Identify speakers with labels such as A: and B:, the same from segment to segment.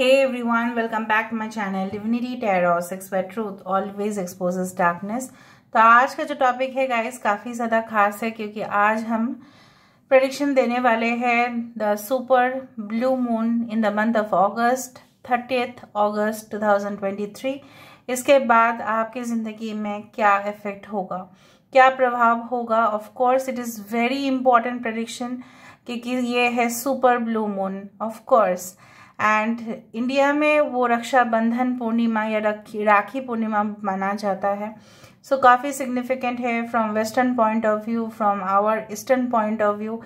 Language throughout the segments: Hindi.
A: Hey everyone, welcome back to my channel Divinity Tarot Six Where Truth Always Exposes Darkness. तो आज का जो टॉपिक है गाइस काफ़ी ज़्यादा खास है क्योंकि आज हम प्रडिक्शन देने वाले हैं the super blue moon in the month of August thirtieth twenty 2023 इसके बाद आपकी ज़िंदगी में क्या इफेक्ट होगा क्या प्रभाव होगा of course it is very important prediction क्योंकि ये है super blue moon of course and India में वो रक्षाबंधन पूर्णिमा या राखी राखी पूर्णिमा माना जाता है सो so, काफ़ी सिग्निफिकेंट है from western point of view from our eastern point of view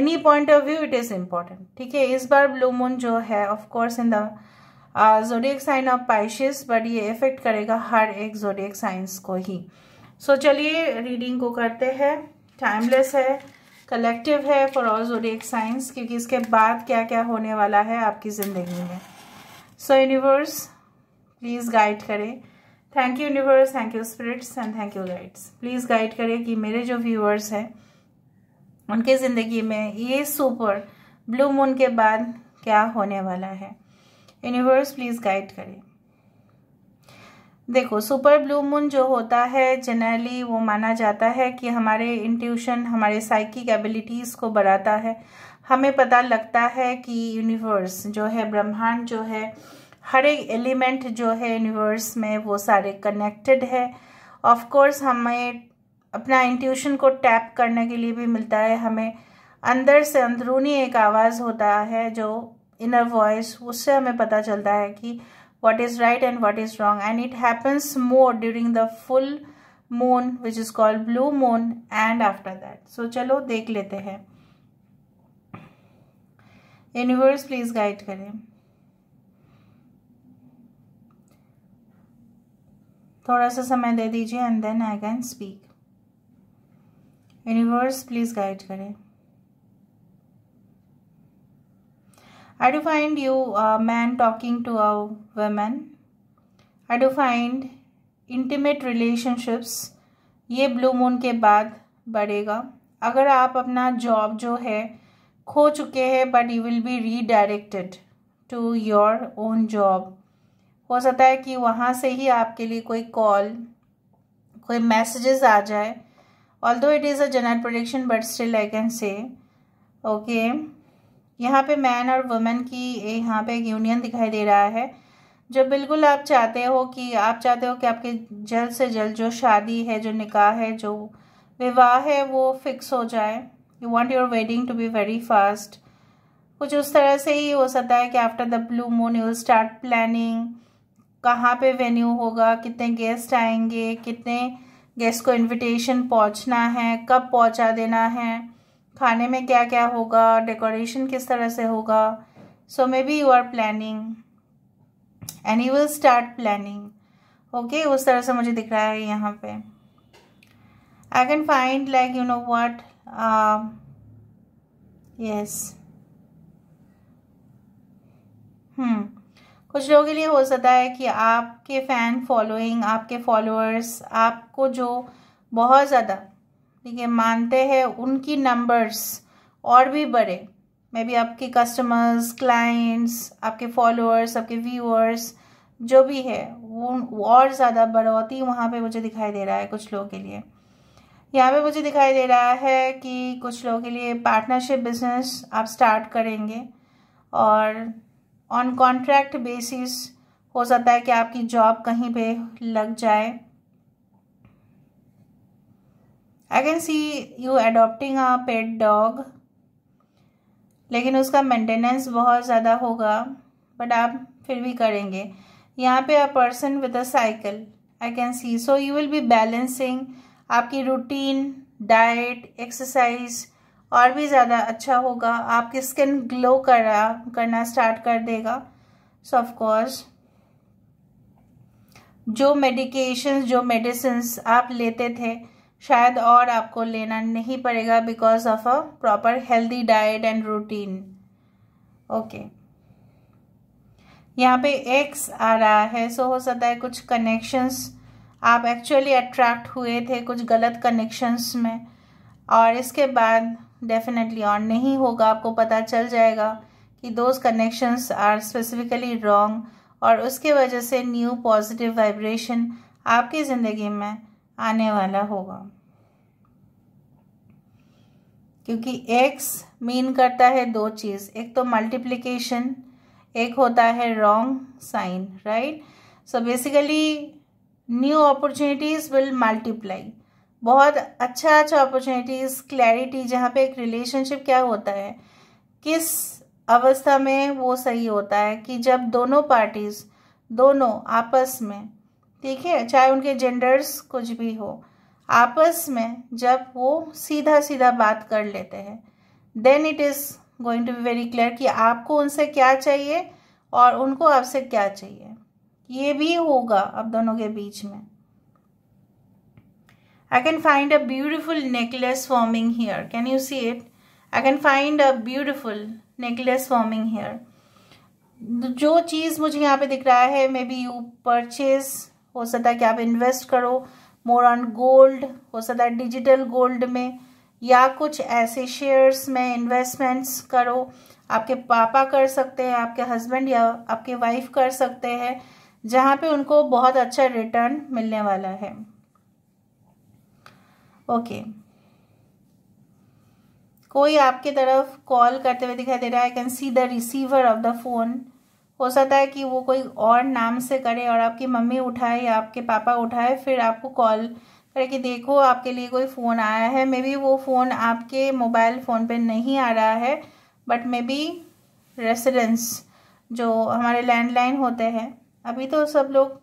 A: any point of view it is important ठीक है इस बार ब्लू मून जो है of course in the zodiac sign of Pisces but ये इफेक्ट करेगा हर एक जोडियक साइंस को ही सो so, चलिए रीडिंग को करते हैं टाइमलेस है कलेक्टिव है फॉर ऑल जोडियक साइंस क्योंकि इसके बाद क्या क्या होने वाला है आपकी ज़िंदगी में सो यूनिवर्स प्लीज़ गाइड करें thank you universe thank you spirits and thank you guides please guide करें कि मेरे जो व्यूअर्स हैं उनके ज़िंदगी में ये सुपर ब्लू मून के बाद क्या होने वाला है यूनिवर्स प्लीज़ गाइड करें देखो सुपर ब्लू मून जो होता है जनरली वो माना जाता है कि हमारे इंट्यूशन हमारे साइकिक एबिलिटीज़ को बढ़ाता है हमें पता लगता है कि यूनिवर्स जो है ब्रह्मांड जो है हर एक एलिमेंट जो है यूनिवर्स में वो सारे कनेक्टेड है ऑफ कोर्स हमें अपना इंट्यूशन को टैप करने के लिए भी मिलता है हमें अंदर से अंदरूनी एक आवाज़ होता है जो इनर वॉइस उससे हमें पता चलता है कि what is right and what is wrong and it happens more during the full moon which is called blue moon and after that so chalo dekh lete hain universe please guide kare थोड़ा सा समय दे दीजिए and then I can speak universe please guide करें I do find you a man talking to a woman. I do find intimate relationships ये ब्लू मून के बाद बढ़ेगा अगर आप अपना जॉब जो है खो चुके हैं but you will be redirected to your own job हो सकता है कि वहाँ से ही आपके लिए कोई कॉल कोई मैसेजेस आ जाए although it is a general prediction but still I can say okay यहाँ पे मैन और वुमेन की यहाँ पे यूनियन दिखाई दे रहा है जो बिल्कुल आप चाहते हो कि आप चाहते हो कि आपके जल्द से जल्द जो शादी है जो निकाह है जो विवाह है वो फिक्स हो जाए you want your wedding to be very fast कुछ उस तरह से ही हो सकता है कि after the blue moon you start planning कहाँ पे वेन्यू होगा कितने गेस्ट आएंगे कितने गेस्ट को इनविटेशन पहुँचना है कब पहुँचा देना है खाने में क्या क्या होगा डेकोरेशन किस तरह से होगा so maybe you are planning and you will start planning okay उस तरह से मुझे दिख रहा है यहाँ पे I can find like you know what yes hmm कुछ लोगों के लिए हो सकता है कि आपके फ़ैन फॉलोइंग आपके फॉलोअर्स आपको जो बहुत ज़्यादा ठीक है मानते हैं उनकी नंबर्स और भी बढ़े मे बी आपके कस्टमर्स क्लाइंट्स आपके फॉलोअर्स आपके व्यूअर्स जो भी है वो और ज़्यादा बढ़ोतरी वहाँ पे मुझे दिखाई दे रहा है कुछ लोगों के लिए यहाँ पे मुझे दिखाई दे रहा है कि कुछ लोगों के लिए पार्टनरशिप बिजनेस आप स्टार्ट करेंगे और ऑन कॉन्ट्रैक्ट बेसिस हो सकता है कि आपकी जॉब कहीं पे लग जाए I can see you adopting a pet dog लेकिन उसका मेंटेनेंस बहुत ज़्यादा होगा बट आप फिर भी करेंगे यहाँ पे a person with a cycle I can see so you will be balancing आपकी रूटीन डाइट एक्सरसाइज और भी ज़्यादा अच्छा होगा आपकी स्किन ग्लो करा करना स्टार्ट कर देगा सो ऑफ ऑफकोर्स जो मेडिकेशंस जो मेडिसिन आप लेते थे शायद और आपको लेना नहीं पड़ेगा because of a proper healthy diet and routine okay यहाँ पे एक्स आ रहा है सो हो सकता है कुछ कनेक्शंस आप एक्चुअली अट्रैक्ट हुए थे कुछ गलत कनेक्शंस में और इसके बाद डेफिनेटली और नहीं होगा आपको पता चल जाएगा कि those connections are specifically wrong और उसके वजह से न्यू पॉजिटिव वाइब्रेशन आपकी ज़िंदगी में आने वाला होगा क्योंकि एक्स मीन करता है दो चीज़ एक तो मल्टीप्लिकेशन एक होता है wrong sign right so basically new opportunities will multiply बहुत अच्छा अच्छा अपॉर्चुनिटीज़ क्लैरिटी जहाँ पे एक रिलेशनशिप क्या होता है किस अवस्था में वो सही होता है कि जब दोनों पार्टीज़ दोनों आपस में ठीक है चाहे उनके जेंडर्स कुछ भी हो आपस में जब वो सीधा सीधा बात कर लेते हैं then it is going to be very clear कि आपको उनसे क्या चाहिए और उनको आपसे क्या चाहिए ये भी होगा अब दोनों के बीच में I can find a beautiful necklace forming hair can you see it I can find a beautiful necklace forming hair जो चीज़ मुझे यहाँ पे दिख रहा है मे बी यू परचेज हो सकता है कि आप इन्वेस्ट करो मोर ऑन गोल्ड हो सकता है डिजिटल गोल्ड में या कुछ ऐसे शेयर्स में इन्वेस्टमेंट्स करो आपके पापा कर सकते हैं आपके हस्बैंड या आपके वाइफ कर सकते हैं जहाँ पे उनको बहुत अच्छा रिटर्न मिलने वाला है ओके okay. कोई आपके तरफ कॉल करते हुए दिखाई दे रहा है I can see the receiver of the phone हो सकता है कि वो कोई और नाम से करे और आपकी मम्मी उठाए या आपके पापा उठाए फिर आपको कॉल करे कि देखो आपके लिए कोई फ़ोन आया है मे बी वो फ़ोन आपके मोबाइल फ़ोन पे नहीं आ रहा है बट मे बी रेसिडेंस जो हमारे लैंडलाइन होते हैं अभी तो सब लोग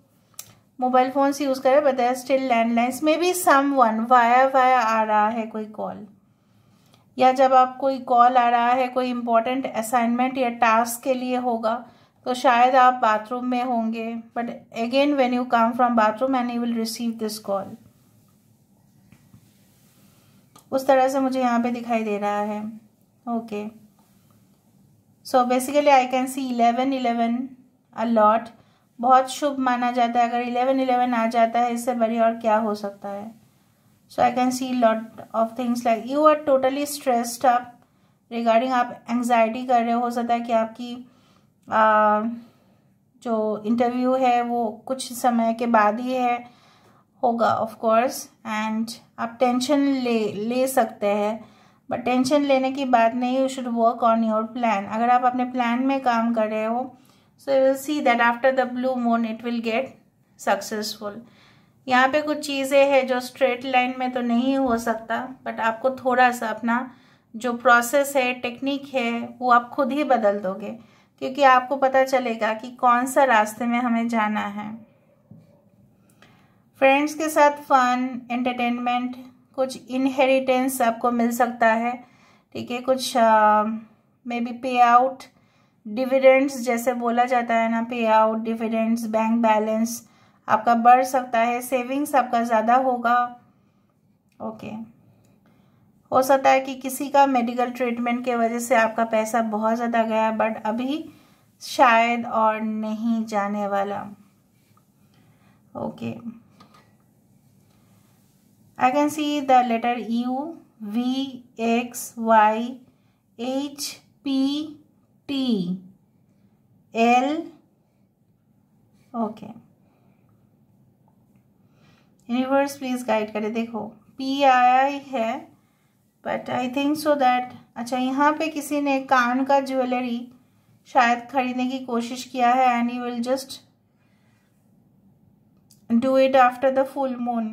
A: मोबाइल फोन से यूज़ करें but there still landlines maybe someone via via आ रहा है कोई कॉल या जब आप कोई कॉल आ रहा है कोई इम्पोर्टेंट असाइनमेंट या टास्क के लिए होगा तो शायद आप बाथरूम में होंगे but again when you come from bathroom and you will receive this call उस तरह से मुझे यहाँ पे दिखाई दे रहा है okay so basically I can see eleven eleven a lot बहुत शुभ माना जाता है अगर इलेवन इलेवन आ जाता है इससे बड़ी और क्या हो सकता है so I can see lot of things like you are totally stressed up regarding आप एंग्जाइटी कर रहे हो सकता है कि आपकी जो इंटरव्यू है वो कुछ समय के बाद ही है होगा ऑफ कोर्स एंड आप टेंशन ले ले सकते हैं बट टेंशन लेने की बात नहीं you should work on your plan अगर आप अपने प्लान में काम कर रहे हो so you will see that after the blue moon it will get successful यहाँ पे कुछ चीज़ें हैं जो स्ट्रेट लाइन में तो नहीं हो सकता बट आपको थोड़ा सा अपना जो प्रोसेस है टेक्निक है वो आप खुद ही बदल दोगे क्योंकि आपको पता चलेगा कि कौन सा रास्ते में हमें जाना है फ्रेंड्स के साथ फन एंटरटेनमेंट कुछ इनहेरिटेंस आपको मिल सकता है ठीक है कुछ maybe pay out dividends जैसे बोला जाता है ना पे आउट डिविडेंड्स बैंक बैलेंस आपका बढ़ सकता है सेविंग्स आपका ज़्यादा होगा ओके okay. हो सकता है कि किसी का मेडिकल ट्रीटमेंट के वजह से आपका पैसा बहुत ज़्यादा गया बट अभी शायद और नहीं जाने वाला okay I can see the letter U V X Y H P T L okay universe please guide करे देखो पी आई है but I think so that अच्छा यहाँ पे किसी ने कान का ज्वेलरी शायद खरीदने की कोशिश किया है and you will just do it after the full moon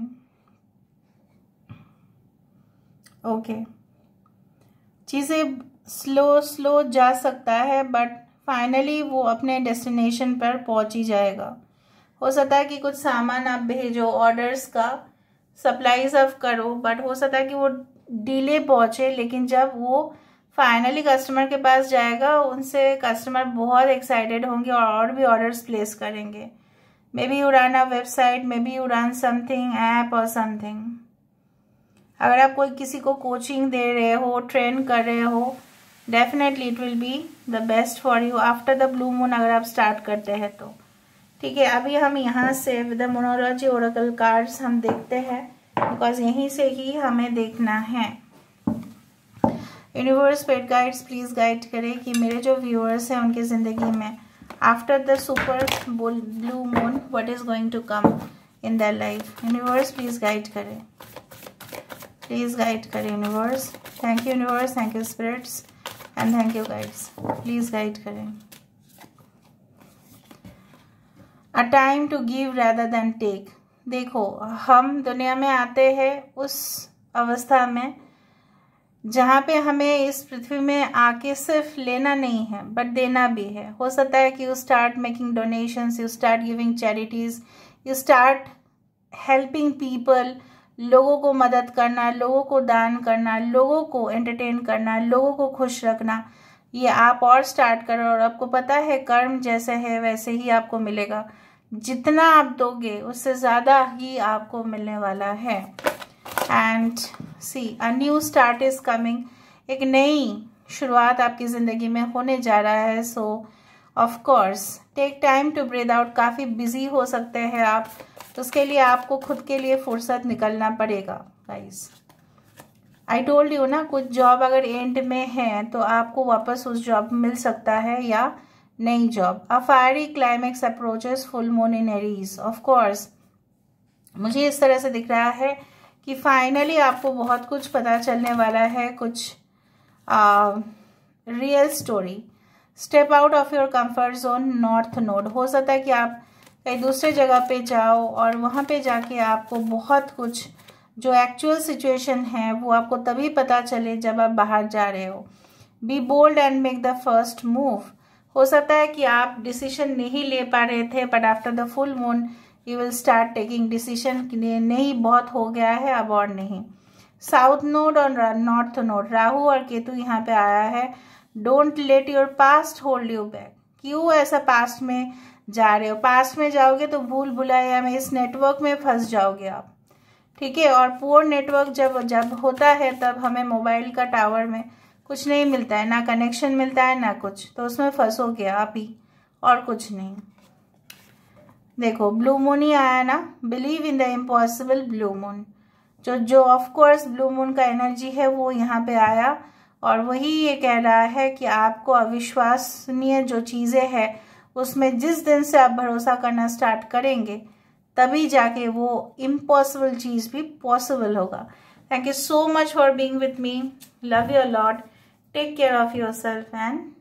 A: okay चीज़ें स्लो स्लो जा सकता है बट फाइनली वो अपने डेस्टिनेशन पर पहुंच ही जाएगा हो सकता है कि कुछ सामान आप भेजो ऑर्डर्स का सप्लाई सब करो बट हो सकता है कि वो डिले पहुँचे लेकिन जब वो फाइनली कस्टमर के पास जाएगा उनसे कस्टमर बहुत एक्साइटेड होंगे और और भी ऑर्डर्स प्लेस करेंगे maybe Udaan a website maybe Udaan something app और समथिंग अगर आप कोई किसी को कोचिंग दे रहे हो ट्रेन कर रहे हो definitely it will be the best for you after the blue moon अगर आप स्टार्ट करते हैं तो ठीक है अभी हम यहाँ से विद मोनोलॉजी ओरकल कार्ड्स हम देखते हैं बिकॉज यहीं से ही हमें देखना है universe paid guides please guide करें कि मेरे जो व्यूअर्स हैं उनकी ज़िंदगी में after the super blue moon what is going to come in the life universe please guide करें प्लीज़ गाइड करें universe thank you universe thank you spirits and thank you guides please guide करें a time to give rather then take देखो हम दुनिया में आते हैं उस अवस्था में जहाँ पे हमें इस पृथ्वी में आके सिर्फ लेना नहीं है बट देना भी है हो सकता है कि you start making donations you start giving charities you start helping people लोगों को मदद करना लोगों को दान करना लोगों को एंटरटेन करना लोगों को खुश रखना ये आप और स्टार्ट करो और आपको पता है कर्म जैसे है वैसे ही आपको मिलेगा जितना आप दोगे उससे ज़्यादा ही आपको मिलने वाला है and see a new start is coming एक नई शुरुआत आपकी ज़िंदगी में होने जा रहा है so of course take time to breathe out काफ़ी बिजी हो सकते हैं आप तो उसके लिए आपको खुद के लिए फुर्सत निकलना पड़ेगा गाइस आई टोल्ड यू ना कुछ जॉब अगर एंड में है तो आपको वापस उस जॉब मिल सकता है या नई job a fiery climax approaches full moon in Aries Of मुझे इस तरह से दिख रहा है कि फाइनली आपको बहुत कुछ पता चलने वाला है कुछ real story step out of your comfort zone north node हो सकता है कि आप कहीं दूसरे जगह पे जाओ और वहाँ पे जाके आपको बहुत कुछ जो एक्चुअल सिचुएशन है वो आपको तभी पता चले जब आप बाहर जा रहे हो be bold and make the first move हो सकता है कि आप डिसीशन नहीं ले पा रहे थे but after the full moon you will start taking decision नहीं बहुत हो गया है अब और नहीं साउथ नोड और नॉर्थ नोड राहु और केतु यहाँ पे आया है don't let your past hold you back क्यों ऐसा पास्ट में जा रहे हो पास्ट में जाओगे तो भूल भुलाया में इस नेटवर्क में फंस जाओगे आप ठीक है और पुअर नेटवर्क जब जब होता है तब हमें मोबाइल का टावर में कुछ नहीं मिलता है ना कनेक्शन मिलता है ना कुछ तो उसमें फंसोगे आप ही और कुछ नहीं देखो ब्लू मून ही आया ना believe in the impossible blue moon जो जो ऑफ कोर्स ब्लू मून का एनर्जी है वो यहाँ पे आया और वही ये कह रहा है कि आपको अविश्वसनीय जो चीज़ें हैं उसमें जिस दिन से आप भरोसा करना स्टार्ट करेंगे तभी जाके वो इम्पॉसिबल चीज़ भी पॉसिबल होगा thank you so much for being with me love you lot Take care of yourself and